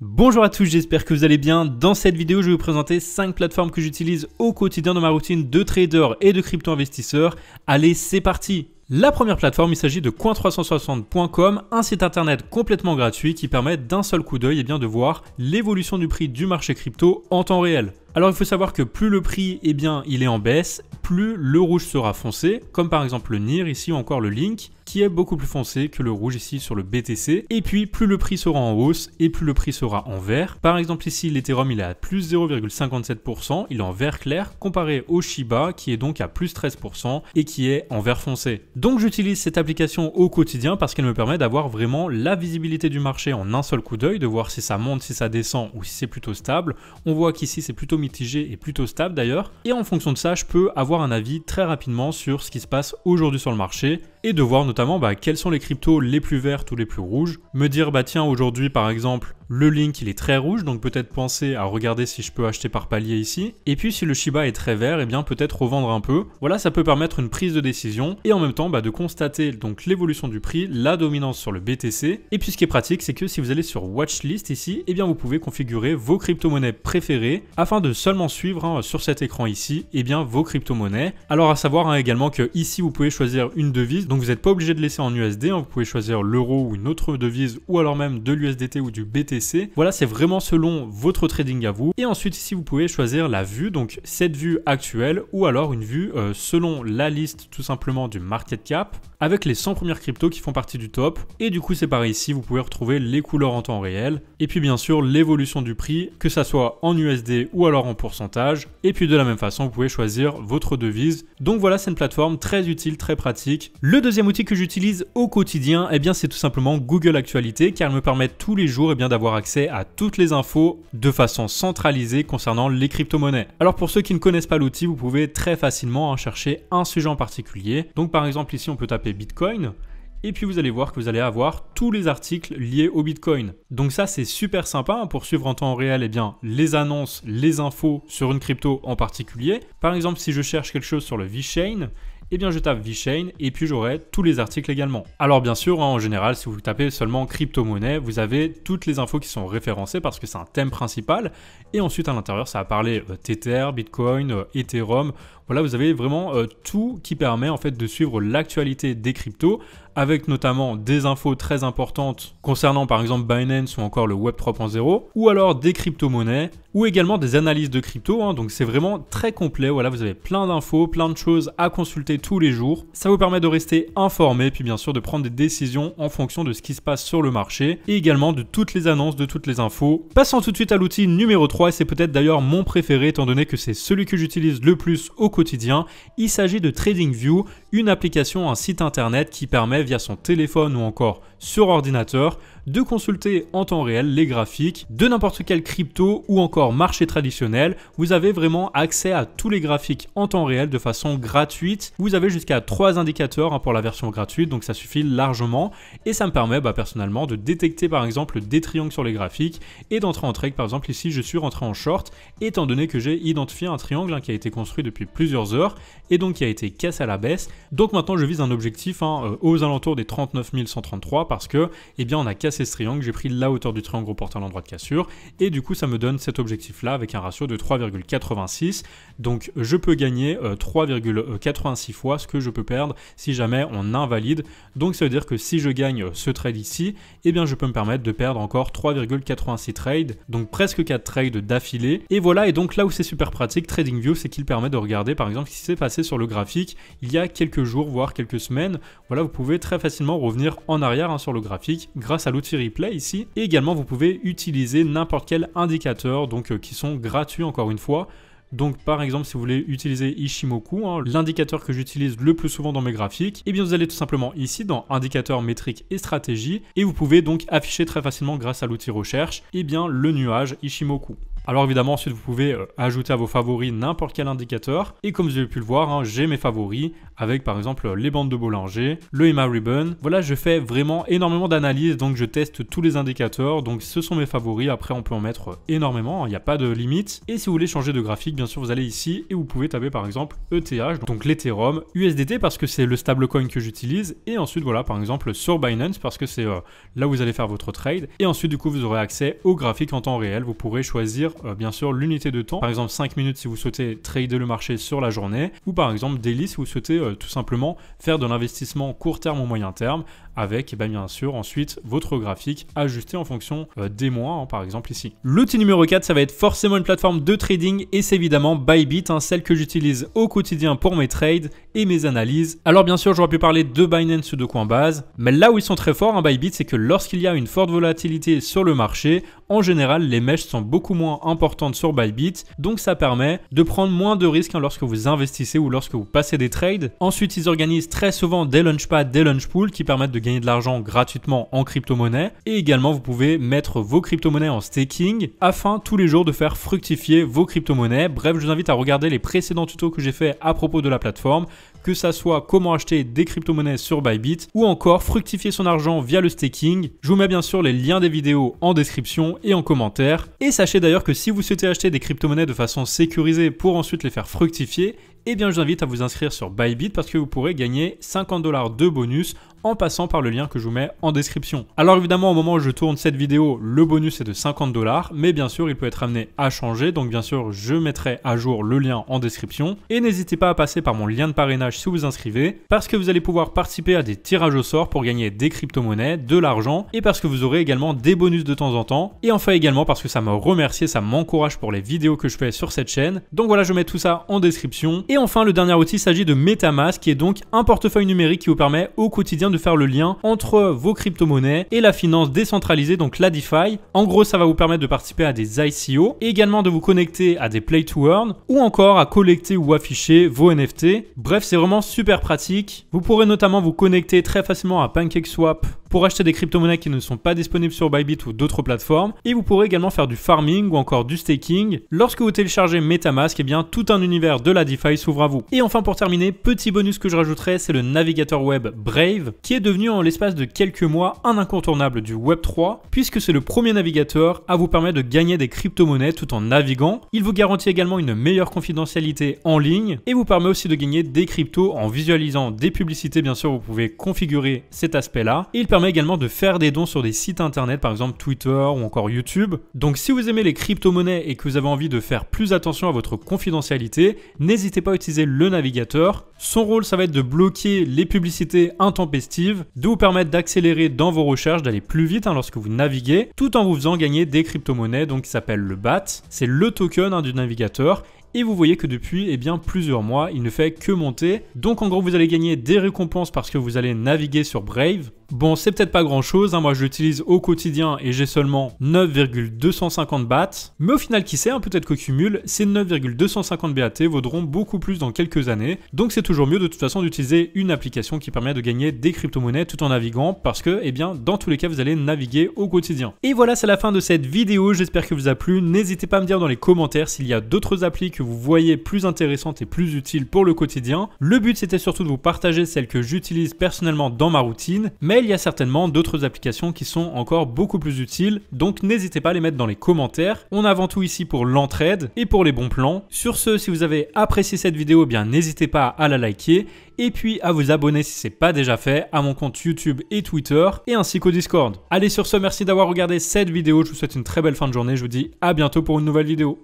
Bonjour à tous, j'espère que vous allez bien. Dans cette vidéo, je vais vous présenter 5 plateformes que j'utilise au quotidien dans ma routine de trader et de crypto investisseur. Allez, c'est parti la première plateforme, il s'agit de coin360.com, un site internet complètement gratuit qui permet d'un seul coup d'œil et eh bien de voir l'évolution du prix du marché crypto en temps réel. Alors il faut savoir que plus le prix eh bien, il est en baisse, plus le rouge sera foncé, comme par exemple le NIR ici ou encore le Link qui est beaucoup plus foncé que le rouge ici sur le BTC. Et puis plus le prix sera en hausse et plus le prix sera en vert. Par exemple ici l'Ethereum il est à plus 0,57%, il est en vert clair comparé au Shiba qui est donc à plus 13% et qui est en vert foncé. Donc j'utilise cette application au quotidien parce qu'elle me permet d'avoir vraiment la visibilité du marché en un seul coup d'œil, de voir si ça monte, si ça descend ou si c'est plutôt stable. On voit qu'ici c'est plutôt mitigé et plutôt stable d'ailleurs. Et en fonction de ça, je peux avoir un avis très rapidement sur ce qui se passe aujourd'hui sur le marché et de voir notamment notamment bah, quels sont les cryptos les plus vertes ou les plus rouges, me dire bah tiens aujourd'hui par exemple le Link, il est très rouge, donc peut-être penser à regarder si je peux acheter par palier ici. Et puis si le Shiba est très vert, et eh bien peut-être revendre un peu. Voilà, ça peut permettre une prise de décision et en même temps bah, de constater donc l'évolution du prix, la dominance sur le BTC. Et puis ce qui est pratique, c'est que si vous allez sur Watchlist ici, eh bien vous pouvez configurer vos crypto-monnaies préférées afin de seulement suivre hein, sur cet écran ici, eh bien vos crypto-monnaies. Alors à savoir hein, également que ici vous pouvez choisir une devise, donc vous n'êtes pas obligé de laisser en USD, hein. vous pouvez choisir l'euro ou une autre devise ou alors même de l'USDT ou du BTC voilà, c'est vraiment selon votre trading à vous. Et ensuite, ici, vous pouvez choisir la vue, donc cette vue actuelle ou alors une vue euh, selon la liste tout simplement du market cap avec les 100 premières cryptos qui font partie du top. Et du coup, c'est pareil ici, vous pouvez retrouver les couleurs en temps réel. Et puis bien sûr, l'évolution du prix, que ça soit en USD ou alors en pourcentage. Et puis de la même façon, vous pouvez choisir votre devise. Donc voilà, c'est une plateforme très utile, très pratique. Le deuxième outil que j'utilise au quotidien, et eh bien c'est tout simplement Google Actualité, car elle me permet tous les jours eh bien d'avoir accès à toutes les infos de façon centralisée concernant les crypto-monnaies. Alors pour ceux qui ne connaissent pas l'outil, vous pouvez très facilement hein, chercher un sujet en particulier. Donc par exemple ici, on peut taper Bitcoin, et puis vous allez voir que vous allez avoir tous les articles liés au Bitcoin. Donc ça c'est super sympa hein, pour suivre en temps réel et eh bien, les annonces, les infos sur une crypto en particulier. Par exemple si je cherche quelque chose sur le et eh bien je tape VeChain et puis j'aurai tous les articles également. Alors bien sûr, hein, en général, si vous tapez seulement crypto-monnaie, vous avez toutes les infos qui sont référencées parce que c'est un thème principal. Et ensuite, à l'intérieur, ça a parlé euh, Tether, Bitcoin, euh, Ethereum. Voilà, vous avez vraiment euh, tout qui permet en fait de suivre l'actualité des cryptos avec notamment des infos très importantes concernant par exemple Binance ou encore le Web 3.0, ou alors des crypto-monnaies, ou également des analyses de crypto. Hein. donc c'est vraiment très complet. Voilà, vous avez plein d'infos, plein de choses à consulter tous les jours. Ça vous permet de rester informé, puis bien sûr de prendre des décisions en fonction de ce qui se passe sur le marché et également de toutes les annonces, de toutes les infos. Passons tout de suite à l'outil numéro 3 et c'est peut-être d'ailleurs mon préféré étant donné que c'est celui que j'utilise le plus au quotidien. Il s'agit de TradingView, une application, un site internet qui permet via son téléphone ou encore sur ordinateur de consulter en temps réel les graphiques de n'importe quel crypto ou encore marché traditionnel. Vous avez vraiment accès à tous les graphiques en temps réel de façon gratuite. Vous avez jusqu'à trois indicateurs hein, pour la version gratuite, donc ça suffit largement. Et ça me permet bah, personnellement de détecter par exemple des triangles sur les graphiques et d'entrer en trade. Par exemple ici, je suis rentré en short étant donné que j'ai identifié un triangle hein, qui a été construit depuis plusieurs heures et donc qui a été cassé à la baisse. Donc maintenant, je vise un objectif hein, euh, aux alentours des 39 133 parce que eh bien, on a cassé ce triangle, j'ai pris la hauteur du triangle reportant l'endroit de cassure, et du coup ça me donne cet objectif-là avec un ratio de 3,86. Donc je peux gagner 3,86 euh, fois ce que je peux perdre si jamais on invalide. Donc ça veut dire que si je gagne euh, ce trade ici, eh bien je peux me permettre de perdre encore 3,86 trades, donc presque 4 trades d'affilée. Et voilà, et donc là où c'est super pratique TradingView, c'est qu'il permet de regarder par exemple ce qui s'est passé sur le graphique il y a quelques jours, voire quelques semaines. Voilà, vous pouvez très facilement revenir en arrière hein, sur le graphique grâce à l'outil replay ici. Et également, vous pouvez utiliser n'importe quel indicateur, donc euh, qui sont gratuits encore une fois. Donc par exemple si vous voulez utiliser Ishimoku, hein, l'indicateur que j'utilise le plus souvent dans mes graphiques, et eh bien vous allez tout simplement ici dans indicateur métrique et stratégie et vous pouvez donc afficher très facilement grâce à l'outil recherche et eh bien le nuage Ishimoku. Alors évidemment, ensuite, vous pouvez euh, ajouter à vos favoris n'importe quel indicateur. Et comme vous avez pu le voir, hein, j'ai mes favoris avec par exemple les bandes de Bollinger, le EMA Ribbon. Voilà, je fais vraiment énormément d'analyses, donc je teste tous les indicateurs. Donc ce sont mes favoris. Après, on peut en mettre énormément, hein, il n'y a pas de limite. Et si vous voulez changer de graphique, bien sûr, vous allez ici et vous pouvez taper par exemple ETH, donc l'Ethereum, USDT parce que c'est le stablecoin que j'utilise. Et ensuite, voilà, par exemple sur Binance parce que c'est euh, là où vous allez faire votre trade. Et ensuite, du coup, vous aurez accès au graphique en temps réel. Vous pourrez choisir euh, bien sûr l'unité de temps. Par exemple 5 minutes si vous souhaitez trader le marché sur la journée ou par exemple daily si vous souhaitez euh, tout simplement faire de l'investissement court terme ou moyen terme avec et eh ben, bien, sûr ensuite votre graphique ajusté en fonction euh, des mois hein, par exemple ici. L'outil numéro 4 ça va être forcément une plateforme de trading et c'est évidemment Bybit, hein, celle que j'utilise au quotidien pour mes trades et mes analyses. Alors bien sûr j'aurais pu parler de Binance ou de Coinbase mais là où ils sont très forts un hein, Bybit c'est que lorsqu'il y a une forte volatilité sur le marché en général, les mèches sont beaucoup moins importantes sur Bybit, donc ça permet de prendre moins de risques hein, lorsque vous investissez ou lorsque vous passez des trades. Ensuite, ils organisent très souvent des launchpads, des launchpools qui permettent de gagner de l'argent gratuitement en crypto-monnaie. Et également, vous pouvez mettre vos crypto-monnaies en staking afin tous les jours de faire fructifier vos crypto-monnaies. Bref, je vous invite à regarder les précédents tutos que j'ai fait à propos de la plateforme que ça soit comment acheter des crypto-monnaies sur Bybit ou encore fructifier son argent via le staking. Je vous mets bien sûr les liens des vidéos en description et en commentaire. Et sachez d'ailleurs que si vous souhaitez acheter des crypto-monnaies de façon sécurisée pour ensuite les faire fructifier, eh bien je vous invite à vous inscrire sur Bybit parce que vous pourrez gagner 50 dollars de bonus en passant par le lien que je vous mets en description. Alors évidemment au moment où je tourne cette vidéo, le bonus est de 50 dollars, mais bien sûr il peut être amené à changer, donc bien sûr je mettrai à jour le lien en description. Et n'hésitez pas à passer par mon lien de parrainage si vous vous inscrivez, parce que vous allez pouvoir participer à des tirages au sort pour gagner des crypto-monnaies, de l'argent, et parce que vous aurez également des bonus de temps en temps, et enfin également parce que ça me remercie, ça m'encourage pour les vidéos que je fais sur cette chaîne. Donc voilà je mets tout ça en description, et enfin, le dernier outil s'agit de MetaMask, qui est donc un portefeuille numérique qui vous permet au quotidien de faire le lien entre vos crypto-monnaies et la finance décentralisée, donc la DeFi. En gros, ça va vous permettre de participer à des ICO, et également de vous connecter à des play to earn, ou encore à collecter ou afficher vos NFT. Bref, c'est vraiment super pratique. Vous pourrez notamment vous connecter très facilement à PancakeSwap pour acheter des crypto-monnaies qui ne sont pas disponibles sur Bybit ou d'autres plateformes. Et vous pourrez également faire du farming ou encore du staking. Lorsque vous téléchargez MetaMask, et eh bien tout un univers de la DeFi s'ouvre à vous. Et enfin pour terminer, petit bonus que je rajouterai, c'est le navigateur web Brave, qui est devenu en l'espace de quelques mois un incontournable du Web 3, puisque c'est le premier navigateur à vous permettre de gagner des crypto-monnaies tout en naviguant. Il vous garantit également une meilleure confidentialité en ligne et vous permet aussi de gagner des cryptos en visualisant des publicités. Bien sûr, vous pouvez configurer cet aspect-là. Il permet également de faire des dons sur des sites internet, par exemple Twitter ou encore YouTube. Donc si vous aimez les crypto-monnaies et que vous avez envie de faire plus attention à votre confidentialité, n'hésitez pas à utiliser le navigateur. Son rôle, ça va être de bloquer les publicités intempestives, de vous permettre d'accélérer dans vos recherches, d'aller plus vite hein, lorsque vous naviguez, tout en vous faisant gagner des crypto-monnaies, donc qui s'appelle le BAT. C'est le token hein, du navigateur et vous voyez que depuis et eh bien, plusieurs mois, il ne fait que monter. Donc en gros, vous allez gagner des récompenses parce que vous allez naviguer sur Brave, Bon, c'est peut-être pas grand-chose, hein. moi je l'utilise au quotidien et j'ai seulement 9,250 bahts, mais au final qui sait, hein, peut-être qu'au cumul, ces 9,250 BAT vaudront beaucoup plus dans quelques années, donc c'est toujours mieux de toute façon d'utiliser une application qui permet de gagner des crypto-monnaies tout en naviguant, parce que, eh bien, dans tous les cas, vous allez naviguer au quotidien. Et voilà, c'est la fin de cette vidéo, j'espère que vous a plu, n'hésitez pas à me dire dans les commentaires s'il y a d'autres applis que vous voyez plus intéressantes et plus utiles pour le quotidien. Le but c'était surtout de vous partager celles que j'utilise personnellement dans ma routine, mais il y a certainement d'autres applications qui sont encore beaucoup plus utiles, donc n'hésitez pas à les mettre dans les commentaires. On a avant tout ici pour l'entraide et pour les bons plans. Sur ce, si vous avez apprécié cette vidéo, eh bien n'hésitez pas à la liker et puis à vous abonner si ce c'est pas déjà fait à mon compte YouTube et Twitter et ainsi qu'au Discord. Allez sur ce, merci d'avoir regardé cette vidéo, je vous souhaite une très belle fin de journée, je vous dis à bientôt pour une nouvelle vidéo.